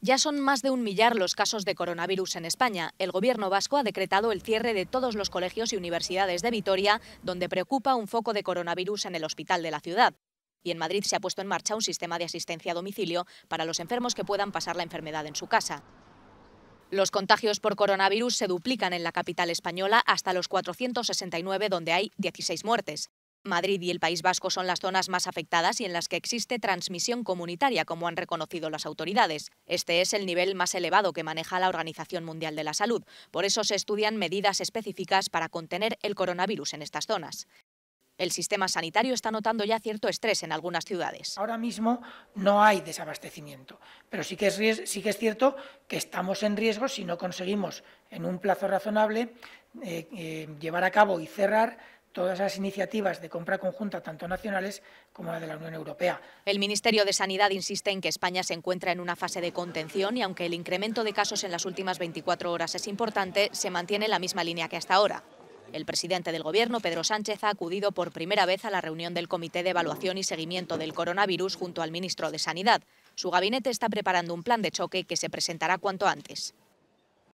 Ya son más de un millar los casos de coronavirus en España. El gobierno vasco ha decretado el cierre de todos los colegios y universidades de Vitoria, donde preocupa un foco de coronavirus en el hospital de la ciudad. Y en Madrid se ha puesto en marcha un sistema de asistencia a domicilio para los enfermos que puedan pasar la enfermedad en su casa. Los contagios por coronavirus se duplican en la capital española hasta los 469, donde hay 16 muertes. Madrid y el País Vasco son las zonas más afectadas y en las que existe transmisión comunitaria, como han reconocido las autoridades. Este es el nivel más elevado que maneja la Organización Mundial de la Salud. Por eso se estudian medidas específicas para contener el coronavirus en estas zonas. El sistema sanitario está notando ya cierto estrés en algunas ciudades. Ahora mismo no hay desabastecimiento, pero sí que es, cierto que estamos en riesgo si no conseguimos en un plazo razonable eh, eh, llevar a cabo y cerrar todas las iniciativas de compra conjunta, tanto nacionales como la de la Unión Europea. El Ministerio de Sanidad insiste en que España se encuentra en una fase de contención y aunque el incremento de casos en las últimas 24 horas es importante, se mantiene la misma línea que hasta ahora. El presidente del Gobierno, Pedro Sánchez, ha acudido por primera vez a la reunión del Comité de Evaluación y Seguimiento del Coronavirus junto al ministro de Sanidad. Su gabinete está preparando un plan de choque que se presentará cuanto antes.